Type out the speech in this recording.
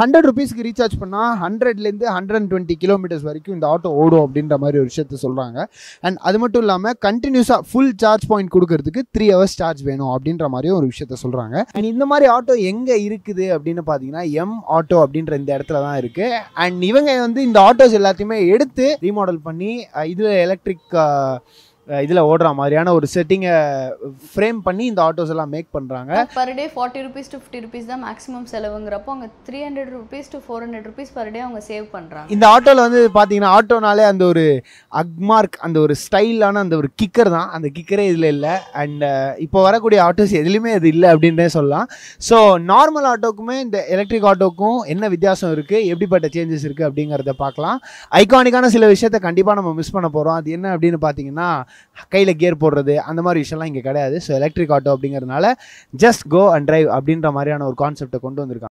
hundred ருபீஸ்க்கு recharge பண்ணால் ஹண்ட்ரட்லேருந்து ஹண்ட்ரட் அண்ட் டுவெண்ட்டி கிலோமீட்டர்ஸ் வரைக்கும் இந்த ஆட்டோ ஓடும் அப்படின்ற மாதிரி ஒரு விஷயத்த சொல்கிறாங்க அண்ட் அது மட்டும் இல்லாமல் கண்டினியூஸாக ஃபுல் சார்ஜ் பாயிண்ட் கொடுக்கறதுக்கு த்ரீ ஹவர்ஸ் சார்ஜ் வேணும் அப்படின்ற மாதிரியும் ஒரு விஷயத்த சொல்கிறாங்க அண்ட் இந்த மாதிரி ஆட்டோ எங்கே இருக்குது அப்படின்னு பார்த்தீங்கன்னா எம் ஆட்டோ அப்படின்ற இந்த இடத்துல தான் இருக்குது அண்ட் இவங்க வந்து இந்த ஆட்டோஸ் எல்லாத்தையுமே எடுத்து ரீமாடல் பண்ணி இதில் எலக்ட்ரிக் இதில் ஓடுற மாதிரியான ஒரு செட்டிங்கை ஃப்ரேம் பண்ணி இந்த ஆட்டோஸ் எல்லாம் மேக் பண்ணுறாங்க per day forty rupees to fifty rupees தான் மேக்ஸிமம் செலவுங்கிறப்போ அவங்க three hundred rupees to four hundred rupees per day அவங்க சேவ் பண்ணுறாங்க இந்த ஆட்டோவில் வந்து பார்த்தீங்கன்னா ஆட்டோனாலே அந்த ஒரு அக்மார்க் அந்த ஒரு ஸ்டைலான அந்த ஒரு கிக்கர் தான் அந்த கிக்கரே இதில் இல்லை அண்ட் இப்போ வரக்கூடிய ஆட்டோஸ் எதுலேயுமே அது இல்லை அப்படின்னே சொல்லலாம் ஸோ நார்மல் ஆட்டோக்குமே இந்த எலக்ட்ரிக் ஆட்டோக்கும் என்ன வித்தியாசம் இருக்குது எப்படிப்பட்ட சேஞ்சஸ் இருக்குது அப்படிங்கிறத பார்க்கலாம் ஐகானிக்கான சில விஷயத்தை கண்டிப்பாக நம்ம மிஸ் பண்ண போகிறோம் அது என்ன அப்படின்னு பார்த்தீங்கன்னா கையில் கியர் போடுறது அந்த மாதிரி விஷயம்லாம் இங்கே கிடையாது ஸோ எலக்ட்ரிக் ஆட்டோ அப்படிங்கிறதுனால ஜஸ்ட் கோ அண்ட் ட்ரைவ் அப்படின்ற மாதிரியான ஒரு கான்செப்டை கொண்டு வந்திருக்காங்க